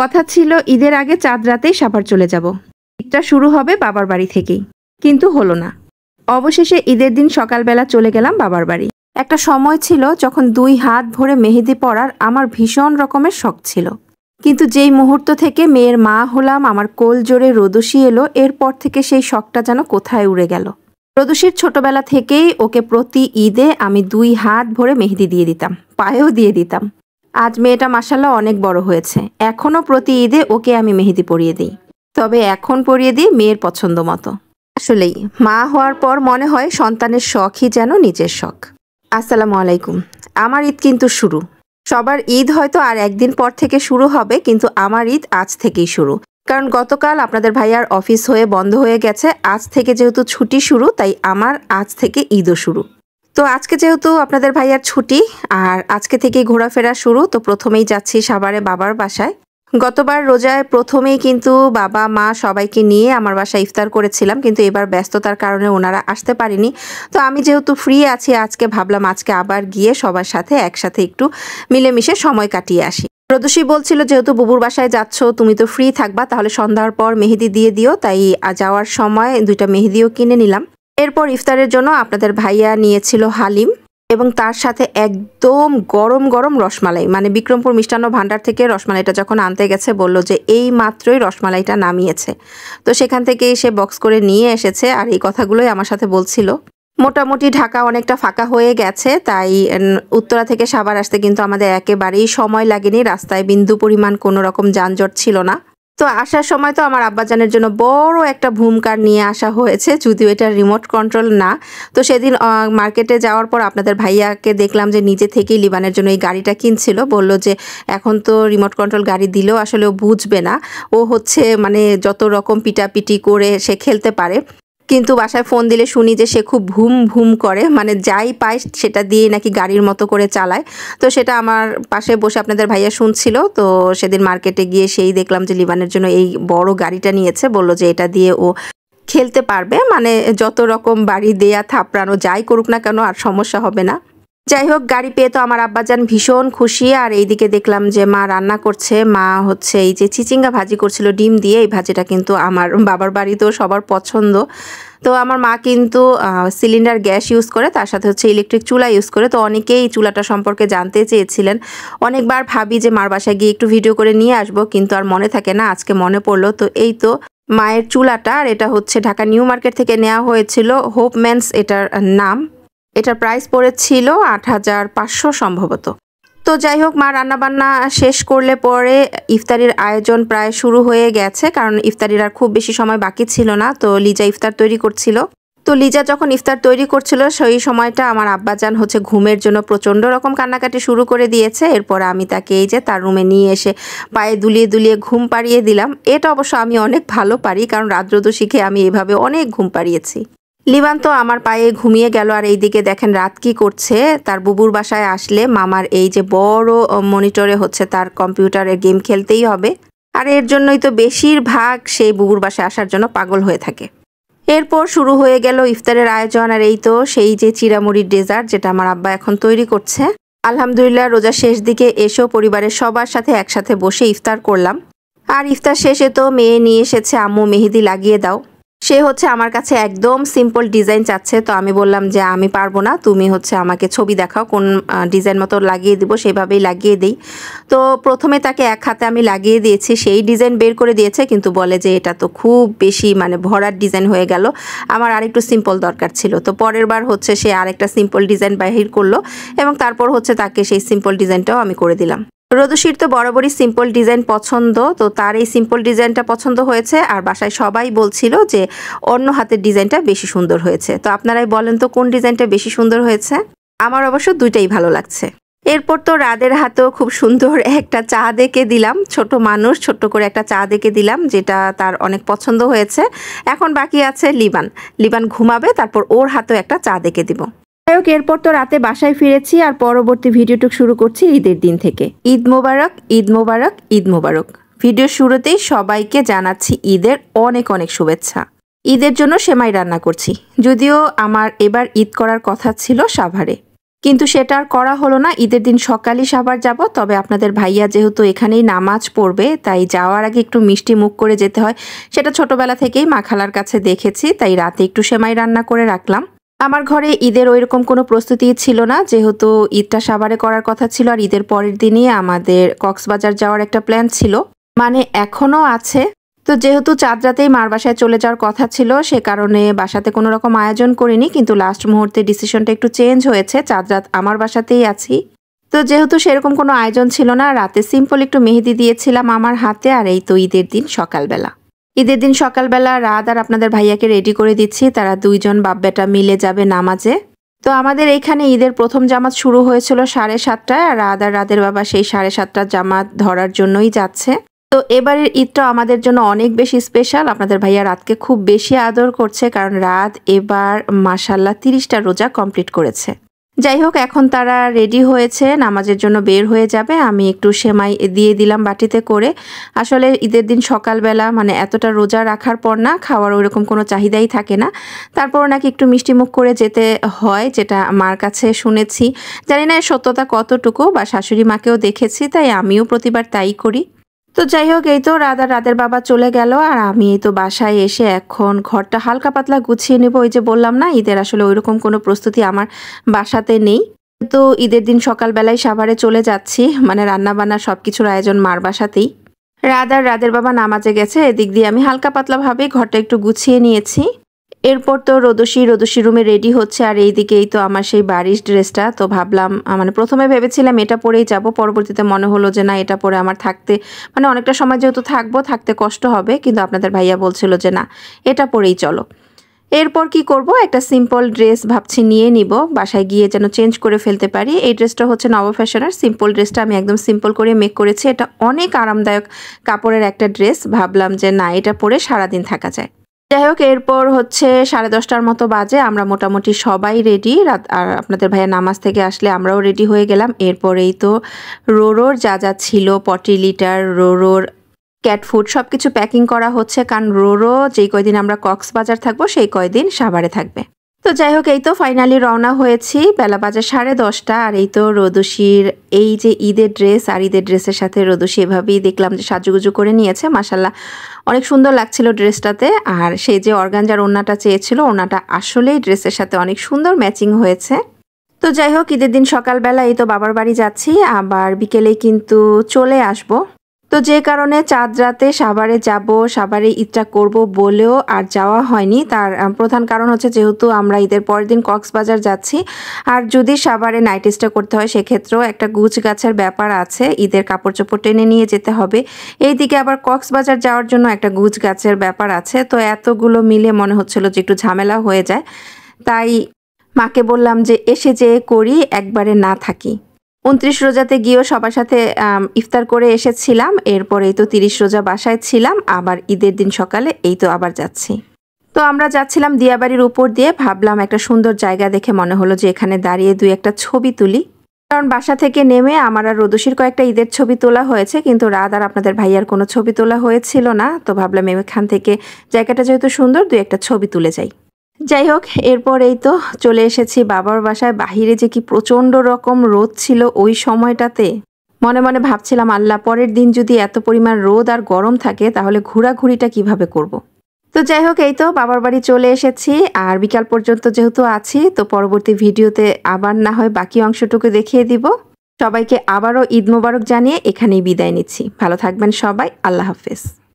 কথা ছিল ঈদের আগে চাঁদ রাতেই সাভার চলে যাব ঈদটা শুরু হবে বাবার বাড়ি থেকেই কিন্তু হলো না অবশেষে ঈদের দিন সকালবেলা চলে গেলাম বাবার বাড়ি একটা সময় ছিল যখন দুই হাত ভরে মেহেদি পরার আমার ভীষণ রকমের শখ ছিল কিন্তু যেই মুহূর্ত থেকে মেয়ের মা হলাম আমার কোল জোরে রোদসী এলো এরপর থেকে সেই শখটা যেন কোথায় উড়ে গেল রোদসীর ছোটবেলা থেকেই ওকে প্রতি ঈদে আমি দুই হাত ভরে মেহেদি দিয়ে দিতাম পায়েও দিয়ে দিতাম আজ মেয়েটা মাসাল্লাহ অনেক বড় হয়েছে এখনও প্রতি ঈদে ওকে আমি মেহেদি পরিয়ে দিই তবে এখন পরিয়ে দিই মেয়ের পছন্দ মতো আসলেই মা হওয়ার পর মনে হয় সন্তানের শখই যেন নিজের শখ আসসালামু আলাইকুম আমার ঈদ কিন্তু শুরু সবার ঈদ হয়তো আর একদিন পর থেকে শুরু হবে কিন্তু আমার ঈদ আজ থেকেই শুরু কারণ গতকাল আপনাদের ভাইয়ার অফিস হয়ে বন্ধ হয়ে গেছে আজ থেকে যেহেতু ছুটি শুরু তাই আমার আজ থেকে ঈদও শুরু তো আজকে যেহেতু আপনাদের ভাইয়ার ছুটি আর আজকে থেকেই ঘোরাফেরা শুরু তো প্রথমেই যাচ্ছি সাবারে বাবার বাসায় গতবার রোজায় প্রথমেই কিন্তু বাবা মা সবাইকে নিয়ে আমার বাসায় ইফতার করেছিলাম কিন্তু এবার ব্যস্ততার কারণে ওনারা আসতে পারেনি তো আমি যেহেতু ফ্রি আছি আজকে ভাবলাম আজকে আবার গিয়ে সবার সাথে একসাথে একটু মিলেমিশে সময় কাটিয়ে আসি প্রদোষী বলছিল যেহেতু বুবুর বাসায় যাচ্ছ তুমি তো ফ্রি থাকবা তাহলে সন্ধ্যার পর মেহেদি দিয়ে দিও তাই যাওয়ার সময় দুইটা মেহেদিও কিনে নিলাম এরপর ইফতারের জন্য আপনাদের ভাইয়া নিয়েছিল হালিম এবং তার সাথে একদম গরম গরম রসমালাই মানে বিক্রমপুর মিষ্টান্ন ভাণ্ডার থেকে রসমালাইটা যখন আনতে গেছে বলল যে এই মাত্রই রসমালাইটা নামিয়েছে তো সেখান থেকে সে বক্স করে নিয়ে এসেছে আর এই কথাগুলোই আমার সাথে বলছিল মোটামুটি ঢাকা অনেকটা ফাঁকা হয়ে গেছে তাই উত্তরা থেকে সাবার আসতে কিন্তু আমাদের একেবারেই সময় লাগেনি রাস্তায় বিন্দু পরিমাণ কোনো রকম যানজট ছিল না তো আসার সময় তো আমার আব্বাজানের জন্য বড় একটা ভূমকার নিয়ে আসা হয়েছে যদিও এটা রিমোট কন্ট্রোল না তো সেদিন মার্কেটে যাওয়ার পর আপনাদের ভাইয়াকে দেখলাম যে নিজে থেকেই লিবানের জন্য এই গাড়িটা কিনছিল বলল যে এখন তো রিমোট কন্ট্রোল গাড়ি দিলেও আসলে ও বুঝবে না ও হচ্ছে মানে যত রকম পিটাপিটি করে সে খেলতে পারে কিন্তু বাসায় ফোন দিলে শুনি যে সে খুব ভুম ভুম করে মানে যাই পায় সেটা দিয়ে নাকি গাড়ির মতো করে চালায় তো সেটা আমার পাশে বসে আপনাদের ভাইয়া শুনছিল তো সেদিন মার্কেটে গিয়ে সেই দেখলাম যে লিবানের জন্য এই বড় গাড়িটা নিয়েছে বলল যে এটা দিয়ে ও খেলতে পারবে মানে যত রকম বাড়ি দেয়া থাপড়ানো যাই করুক না কেন আর সমস্যা হবে না যাই হোক গাড়ি পেয়ে তো আমার আব্বা যান ভীষণ খুশি আর এইদিকে দেখলাম যে মা রান্না করছে মা হচ্ছে এই যে চিচিঙ্গা ভাজি করছিল ডিম দিয়ে এই ভাজিটা কিন্তু আমার বাবার বাড়িতেও সবার পছন্দ তো আমার মা কিন্তু সিলিন্ডার গ্যাস ইউজ করে তার সাথে হচ্ছে ইলেকট্রিক চুলা ইউজ করে তো অনেকেই চুলাটা সম্পর্কে জানতে চেয়েছিলেন অনেকবার ভাবি যে মার বাসায় গিয়ে একটু ভিডিও করে নিয়ে আসবো কিন্তু আর মনে থাকে না আজকে মনে পড়লো তো এই তো মায়ের চুলাটা আর এটা হচ্ছে ঢাকা নিউ মার্কেট থেকে নেওয়া হয়েছিল হোপম্যানস এটার নাম এটার প্রাইস পড়েছিল আট হাজার পাঁচশো সম্ভবত তো যাই হোক মা রান্নাবান্না শেষ করলে পরে ইফতারির আয়োজন প্রায় শুরু হয়ে গেছে কারণ ইফতারির আর খুব বেশি সময় বাকি ছিল না তো লিজা ইফতার তৈরি করছিল তো লিজা যখন ইফতার তৈরি করছিল সেই সময়টা আমার আব্বাজান হচ্ছে ঘুমের জন্য প্রচণ্ড রকম কান্নাকাটি শুরু করে দিয়েছে এরপর আমি তাকে এই যে তার রুমে নিয়ে এসে পায়ে দুলিয়ে দুলিয়ে ঘুম পাড়িয়ে দিলাম এটা অবশ্য আমি অনেক ভালো পারি কারণ শিখে আমি এভাবে অনেক ঘুম পাড়িয়েছি লিবান তো আমার পায়ে ঘুমিয়ে গেল আর এইদিকে দেখেন রাত কি করছে তার বুবুর বাসায় আসলে মামার এই যে বড় মনিটরে হচ্ছে তার কম্পিউটারের গেম খেলতেই হবে আর এর জন্যই তো বেশিরভাগ সেই বুবুর বাসায় আসার জন্য পাগল হয়ে থাকে এরপর শুরু হয়ে গেল ইফতারের আয়োজন আর এই তো সেই যে চিরামুড়ির ডেজার্ট যেটা আমার আব্বা এখন তৈরি করছে আলহামদুলিল্লাহ রোজা শেষ দিকে এসেও পরিবারের সবার সাথে একসাথে বসে ইফতার করলাম আর ইফতার শেষে তো মেয়ে নিয়ে এসেছে আম্মু মেহেদি লাগিয়ে দাও সে হচ্ছে আমার কাছে একদম সিম্পল ডিজাইন চাচ্ছে তো আমি বললাম যে আমি পারবো না তুমি হচ্ছে আমাকে ছবি দেখাও কোন ডিজাইন মতো লাগিয়ে দিব সেভাবেই লাগিয়ে দিই তো প্রথমে তাকে এক হাতে আমি লাগিয়ে দিয়েছি সেই ডিজাইন বের করে দিয়েছে কিন্তু বলে যে এটা তো খুব বেশি মানে ভরার ডিজাইন হয়ে গেল আমার আরেকটু সিম্পল দরকার ছিল তো পরের বার হচ্ছে সে আরেকটা সিম্পল ডিজাইন বাহির করলো এবং তারপর হচ্ছে তাকে সেই সিম্পল ডিজাইনটাও আমি করে দিলাম রোদশির তো বরাবরই সিম্পল ডিজাইন পছন্দ তো তার এই সিম্পল ডিজাইনটা পছন্দ হয়েছে আর বাসায় সবাই বলছিল যে অন্য হাতের ডিজাইনটা বেশি সুন্দর হয়েছে তো আপনারাই বলেন তো কোন ডিজাইনটা বেশি সুন্দর হয়েছে আমার অবশ্য দুইটাই ভালো লাগছে এরপর তো রাদের হাতেও খুব সুন্দর একটা চা দেখে দিলাম ছোট মানুষ ছোট্ট করে একটা চা দেখে দিলাম যেটা তার অনেক পছন্দ হয়েছে এখন বাকি আছে লিবান লিবান ঘুমাবে তারপর ওর হাতেও একটা চা দেখে দিব যাই হোক এরপর তো রাতে বাসায় ফিরেছি আর পরবর্তী ভিডিওটুক শুরু করছি ঈদের দিন থেকে ঈদ মোবারক ঈদ মোবারক ঈদ মোবারক ভিডিওর শুরুতেই সবাইকে জানাচ্ছি ঈদের অনেক অনেক শুভেচ্ছা ঈদের জন্য সেমাই রান্না করছি যদিও আমার এবার ঈদ করার কথা ছিল সাভারে কিন্তু সেটা আর করা হলো না ঈদের দিন সকালই সাভার যাব তবে আপনাদের ভাইয়া যেহেতু এখানেই নামাজ পড়বে তাই যাওয়ার আগে একটু মিষ্টি মুখ করে যেতে হয় সেটা ছোটবেলা থেকেই মাখালার কাছে দেখেছি তাই রাতে একটু সেমাই রান্না করে রাখলাম আমার ঘরে ঈদের ওইরকম কোনো প্রস্তুতি ছিল না যেহেতু ঈদটা সাভারে করার কথা ছিল আর ঈদের পরের দিনই আমাদের কক্সবাজার যাওয়ার একটা প্ল্যান ছিল মানে এখনও আছে তো যেহেতু চাঁদ রাতেই মার বাসায় চলে যাওয়ার কথা ছিল সে কারণে বাসাতে কোনো রকম আয়োজন করিনি কিন্তু লাস্ট মুহূর্তে ডিসিশনটা একটু চেঞ্জ হয়েছে চাঁদ রাত আমার বাসাতেই আছি তো যেহেতু সেরকম কোনো আয়োজন ছিল না রাতে সিম্পল একটু মেহেদি দিয়েছিলাম আমার হাতে আর এই তো ঈদের দিন সকালবেলা ঈদের দিন সকালবেলা রাত আর আপনাদের ভাইয়াকে রেডি করে দিচ্ছি তারা দুইজন বেটা মিলে যাবে নামাজে তো আমাদের এইখানে ঈদের প্রথম জামাত শুরু হয়েছিল সাড়ে সাতটায় আর রাত আর রাতের বাবা সেই সাড়ে সাতটার জামাত ধরার জন্যই যাচ্ছে তো এবারের ঈদটা আমাদের জন্য অনেক বেশি স্পেশাল আপনাদের ভাইয়া রাতকে খুব বেশি আদর করছে কারণ রাত এবার মাসাল্লাহ তিরিশটা রোজা কমপ্লিট করেছে যাই হোক এখন তারা রেডি হয়েছে নামাজের জন্য বের হয়ে যাবে আমি একটু সেমাই দিয়ে দিলাম বাটিতে করে আসলে ঈদের দিন সকালবেলা মানে এতটা রোজা রাখার পর না খাওয়ার ওইরকম কোনো চাহিদাই থাকে না তারপর নাকি একটু মিষ্টিমুখ করে যেতে হয় যেটা মার কাছে শুনেছি জানি না সত্যতা কতটুকু বা শাশুড়ি মাকেও দেখেছি তাই আমিও প্রতিবার তাই করি তো যাই হোক এই তো রাধা রাধের বাবা চলে গেল আর আমি এই তো বাসায় এসে এখন ঘরটা হালকা পাতলা গুছিয়ে নেবো ওই যে বললাম না ঈদের আসলে ওইরকম কোনো প্রস্তুতি আমার বাসাতে নেই তো ঈদের দিন সকালবেলায় সাভারে চলে যাচ্ছি মানে রান্না বান্না সব কিছুর আয়োজন মার বাসাতেই রাধার রাধের বাবা নামাজে গেছে এদিক দিয়ে আমি হালকা পাতলাভাবে ঘরটা একটু গুছিয়ে নিয়েছি এরপর তো রোদসী রোদসী রুমে রেডি হচ্ছে আর এইদিকেই তো আমার সেই বাড়ির ড্রেসটা তো ভাবলাম মানে প্রথমে ভেবেছিলাম এটা পরেই যাব পরবর্তীতে মনে হলো যে না এটা পরে আমার থাকতে মানে অনেকটা সময় যেহেতু থাকবো থাকতে কষ্ট হবে কিন্তু আপনাদের ভাইয়া বলছিল যে না এটা পরেই চলো এরপর কি করব একটা সিম্পল ড্রেস ভাবছি নিয়ে নিব বাসায় গিয়ে যেন চেঞ্জ করে ফেলতে পারি এই ড্রেসটা হচ্ছে নব ফ্যাশনের সিম্পল ড্রেসটা আমি একদম সিম্পল করে মেক করেছি এটা অনেক আরামদায়ক কাপড়ের একটা ড্রেস ভাবলাম যে না এটা পরে সারাদিন থাকা যায় যাই হোক এরপর হচ্ছে সাড়ে দশটার মতো বাজে আমরা মোটামুটি সবাই রেডি রাত আর আপনাদের ভাইয়া নামাজ থেকে আসলে আমরাও রেডি হয়ে গেলাম এরপরেই তো রোরোর যা যা ছিল পটি লিটার রোরোর ক্যাট ফুড সব কিছু প্যাকিং করা হচ্ছে কারণ রোরো যেই কয়দিন আমরা কক্সবাজার থাকবো সেই কয়দিন সাভারে থাকবে তো যাই হোক এই তো ফাইনালি রওনা হয়েছি বেলা বাজে সাড়ে দশটা আর এই তো রোদুষির এই যে ঈদের ড্রেস আর ঈদের ড্রেসের সাথে রোদুষি এভাবেই দেখলাম যে সাজুগুজু করে নিয়েছে মাসাল্লাহ অনেক সুন্দর লাগছিল ড্রেসটাতে আর সেই যে অর্গানজার ওনাটা চেয়েছিল ওনাটা আসলেই ড্রেসের সাথে অনেক সুন্দর ম্যাচিং হয়েছে তো যাই হোক ঈদের দিন সকালবেলা এই তো বাবার বাড়ি যাচ্ছি আবার বিকেলেই কিন্তু চলে আসবো তো যে কারণে চাঁদ রাতে সাভারে যাব সাভারে ঈদটা করব বলেও আর যাওয়া হয়নি তার প্রধান কারণ হচ্ছে যেহেতু আমরা ঈদের পরের দিন কক্সবাজার যাচ্ছি আর যদি সাভারে নাইট করতে হয় সেক্ষেত্রেও একটা গুজ গাছের ব্যাপার আছে ঈদের কাপড় চোপড় টেনে নিয়ে যেতে হবে এই দিকে আবার কক্সবাজার যাওয়ার জন্য একটা গুজ গাছের ব্যাপার আছে তো এতগুলো মিলে মনে হচ্ছিল যে একটু ঝামেলা হয়ে যায় তাই মাকে বললাম যে এসে যেয়ে করি একবারে না থাকি উনত্রিশ রোজাতে গিয়েও সবার সাথে ইফতার করে এসেছিলাম এরপরে তো তিরিশ রোজা বাসায় ছিলাম আবার ঈদের দিন সকালে এই তো আবার যাচ্ছি তো আমরা যাচ্ছিলাম দিয়াবাড়ির উপর দিয়ে ভাবলাম একটা সুন্দর জায়গা দেখে মনে হলো যে এখানে দাঁড়িয়ে দুই একটা ছবি তুলি কারণ বাসা থেকে নেমে আমার আর রোদসির কয়েকটা ঈদের ছবি তোলা হয়েছে কিন্তু রাত আর আপনাদের ভাইয়ার কোনো ছবি তোলা হয়েছিল না তো ভাবলাম এখান থেকে জায়গাটা যেহেতু সুন্দর দুই একটা ছবি তুলে যাই যাই হোক এরপর এই তো চলে এসেছি বাবার বাসায় বাহিরে যে কি প্রচণ্ড রকম রোদ ছিল ওই সময়টাতে মনে মনে ভাবছিলাম আল্লাহ পরের দিন যদি এত পরিমাণ রোদ আর গরম থাকে তাহলে ঘোরাঘুরিটা কিভাবে করব। তো যাই হোক এই তো বাবার বাড়ি চলে এসেছি আর বিকাল পর্যন্ত যেহেতু আছি তো পরবর্তী ভিডিওতে আবার না হয় বাকি অংশটুকু দেখিয়ে দিব সবাইকে আবারও ঈদ মোবারক জানিয়ে এখানেই বিদায় নিচ্ছি ভালো থাকবেন সবাই আল্লাহ হাফেজ